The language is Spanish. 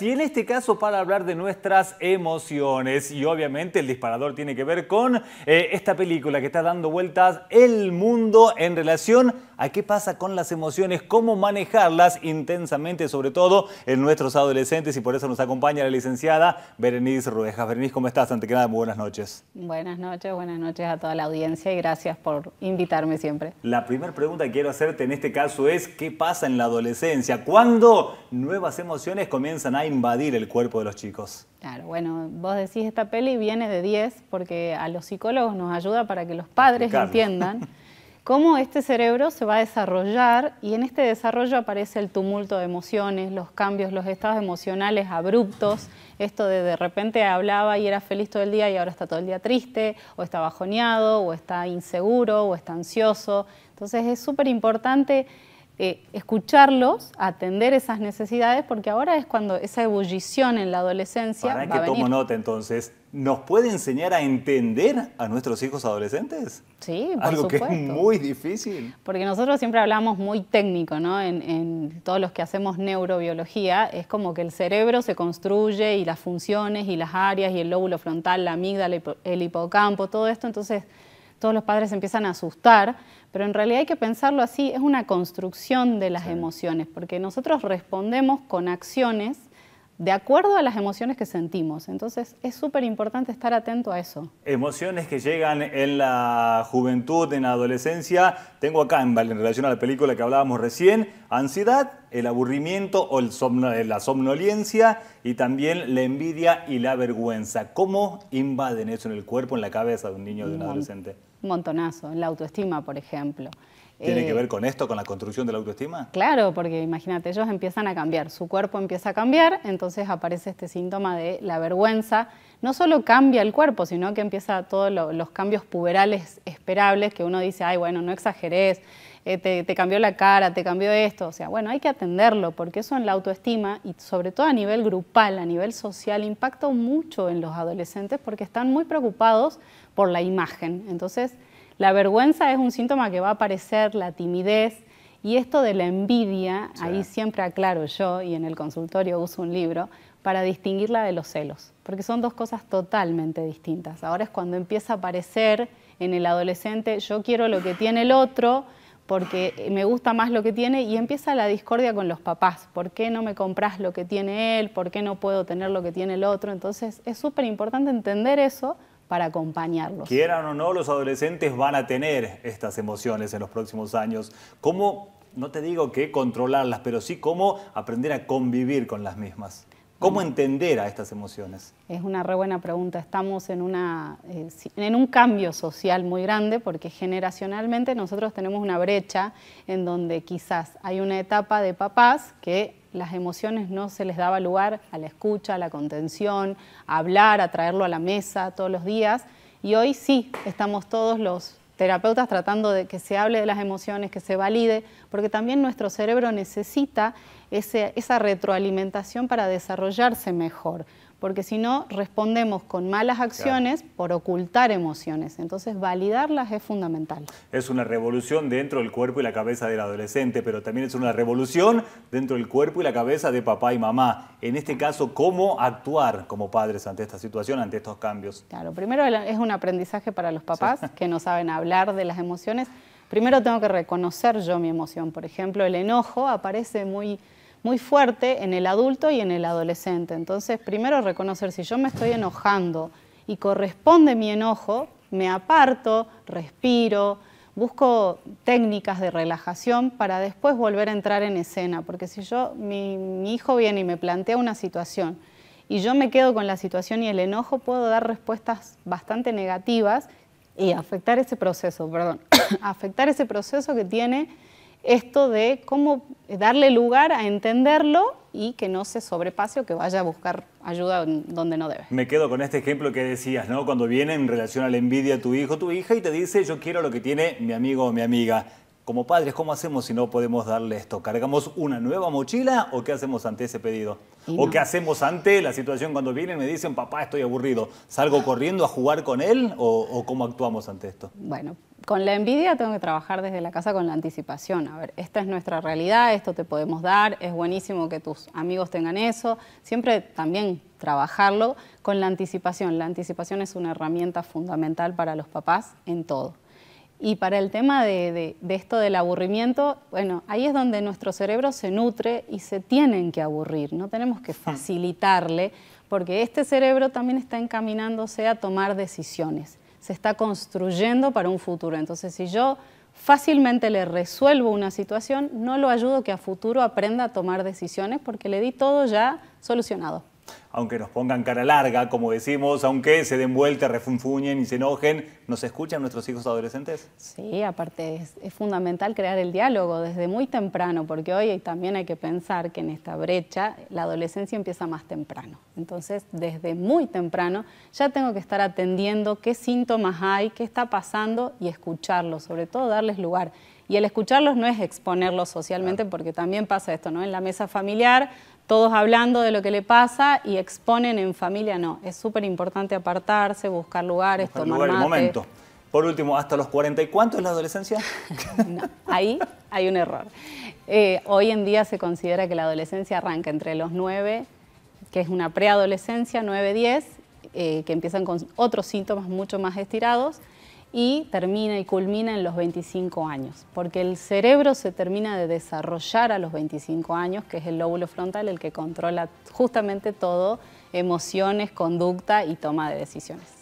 Y en este caso para hablar de nuestras emociones y obviamente el disparador tiene que ver con eh, esta película que está dando vueltas el mundo en relación a qué pasa con las emociones, cómo manejarlas intensamente sobre todo en nuestros adolescentes y por eso nos acompaña la licenciada Berenice Ruejas. Berenice, ¿cómo estás? Ante que nada, muy buenas noches. Buenas noches, buenas noches a toda la audiencia y gracias por invitarme siempre. La primera pregunta que quiero hacerte en este caso es ¿qué pasa en la adolescencia? ¿Cuándo nuevas emociones comienzan a invadir el cuerpo de los chicos. Claro, bueno, vos decís esta peli viene de 10 porque a los psicólogos nos ayuda para que los padres entiendan cómo este cerebro se va a desarrollar y en este desarrollo aparece el tumulto de emociones, los cambios, los estados emocionales abruptos, esto de de repente hablaba y era feliz todo el día y ahora está todo el día triste, o está bajoneado, o está inseguro, o está ansioso. Entonces es súper importante eh, escucharlos, atender esas necesidades, porque ahora es cuando esa ebullición en la adolescencia. Para que tomo nota entonces, ¿nos puede enseñar a entender a nuestros hijos adolescentes? Sí, por Algo que es muy difícil. Porque nosotros siempre hablamos muy técnico, ¿no? En, en todos los que hacemos neurobiología, es como que el cerebro se construye y las funciones y las áreas y el lóbulo frontal, la amígdala, el hipocampo, todo esto. Entonces todos los padres empiezan a asustar, pero en realidad hay que pensarlo así, es una construcción de las emociones, porque nosotros respondemos con acciones de acuerdo a las emociones que sentimos. Entonces es súper importante estar atento a eso. Emociones que llegan en la juventud, en la adolescencia. Tengo acá, en relación a la película que hablábamos recién, ansiedad el aburrimiento o el la somnolencia y también la envidia y la vergüenza. ¿Cómo invaden eso en el cuerpo, en la cabeza de un niño o de un adolescente? Un montonazo, en la autoestima, por ejemplo. ¿Tiene eh, que ver con esto, con la construcción de la autoestima? Claro, porque imagínate, ellos empiezan a cambiar, su cuerpo empieza a cambiar, entonces aparece este síntoma de la vergüenza, no solo cambia el cuerpo, sino que empieza todos los cambios puberales esperables que uno dice, ay, bueno, no exageres, eh, te, te, cambió la cara, te cambió esto. O sea, bueno, hay que atenderlo porque eso en la autoestima y sobre todo a nivel grupal, a nivel social, impacta mucho en los adolescentes porque están muy preocupados por la imagen. Entonces, la vergüenza es un síntoma que va a aparecer, la timidez, y esto de la envidia, ahí siempre aclaro yo y en el consultorio uso un libro para distinguirla de los celos, porque son dos cosas totalmente distintas. Ahora es cuando empieza a aparecer en el adolescente, yo quiero lo que tiene el otro, porque me gusta más lo que tiene y empieza la discordia con los papás. ¿Por qué no me compras lo que tiene él? ¿Por qué no puedo tener lo que tiene el otro? Entonces es súper importante entender eso para acompañarlos. Quieran o no, los adolescentes van a tener estas emociones en los próximos años. ¿Cómo, no te digo que controlarlas, pero sí cómo aprender a convivir con las mismas? ¿Cómo entender a estas emociones? Es una re buena pregunta. Estamos en, una, eh, en un cambio social muy grande porque generacionalmente nosotros tenemos una brecha en donde quizás hay una etapa de papás que las emociones no se les daba lugar a la escucha, a la contención, a hablar, a traerlo a la mesa todos los días. Y hoy sí, estamos todos los terapeutas tratando de que se hable de las emociones, que se valide, porque también nuestro cerebro necesita esa retroalimentación para desarrollarse mejor porque si no respondemos con malas acciones por ocultar emociones. Entonces validarlas es fundamental. Es una revolución dentro del cuerpo y la cabeza del adolescente, pero también es una revolución dentro del cuerpo y la cabeza de papá y mamá. En este caso, ¿cómo actuar como padres ante esta situación, ante estos cambios? Claro, primero es un aprendizaje para los papás que no saben hablar de las emociones. Primero tengo que reconocer yo mi emoción. Por ejemplo, el enojo aparece muy muy fuerte en el adulto y en el adolescente. Entonces, primero reconocer si yo me estoy enojando y corresponde mi enojo, me aparto, respiro, busco técnicas de relajación para después volver a entrar en escena, porque si yo, mi, hijo viene y me plantea una situación y yo me quedo con la situación y el enojo, puedo dar respuestas bastante negativas y afectar ese proceso, perdón, afectar ese proceso que tiene esto de cómo darle lugar a entenderlo y que no se sobrepase o que vaya a buscar ayuda donde no debe. Me quedo con este ejemplo que decías, ¿no? Cuando viene en relación a la envidia tu hijo, tu hija y te dice yo quiero lo que tiene mi amigo o mi amiga. Como padres, ¿cómo hacemos si no podemos darle esto? ¿Cargamos una nueva mochila o qué hacemos ante ese pedido? ¿O qué hacemos ante la situación cuando vienen y me dicen, papá, estoy aburrido? ¿Salgo ah. corriendo a jugar con él o, o cómo actuamos ante esto? Bueno, con la envidia tengo que trabajar desde la casa con la anticipación. A ver, esta es nuestra realidad, esto te podemos dar, es buenísimo que tus amigos tengan eso. Siempre también trabajarlo con la anticipación. La anticipación es una herramienta fundamental para los papás en todo. Y para el tema de, esto del aburrimiento, bueno, ahí es donde nuestro cerebro se nutre y se tienen que aburrir, no tenemos que facilitarle, porque este cerebro también está encaminándose a tomar decisiones se está construyendo para un futuro. Entonces, si yo fácilmente le resuelvo una situación, no lo ayudo que a futuro aprenda a tomar decisiones porque le di todo ya solucionado aunque nos pongan cara larga, como decimos, aunque se den vuelta, refunfuñen y se enojen, ¿nos escuchan nuestros hijos adolescentes? Sí, aparte es, fundamental crear el diálogo desde muy temprano, porque hoy también hay que pensar que en esta brecha la adolescencia empieza más temprano. Entonces, desde muy temprano ya tengo que estar atendiendo qué síntomas hay, qué está pasando y escucharlos, sobre todo darles lugar. Y el escucharlos no es exponerlos socialmente, porque también pasa esto, ¿no? En la mesa familiar todos hablando de lo que le pasa y exponen en familia, no. Es súper importante apartarse, buscar lugares, tomar lugar, mate. momento. Por último, hasta los 40 y cuánto es la adolescencia? no, ahí hay un error. Eh, hoy en día se considera que la adolescencia arranca entre los 9, que es una preadolescencia, 9-10, eh, que empiezan con otros síntomas mucho más estirados, y termina y culmina en los 25 años, porque el cerebro se termina de desarrollar a los 25 años, que es el lóbulo frontal el que controla justamente todo, emociones, conducta y toma de decisiones.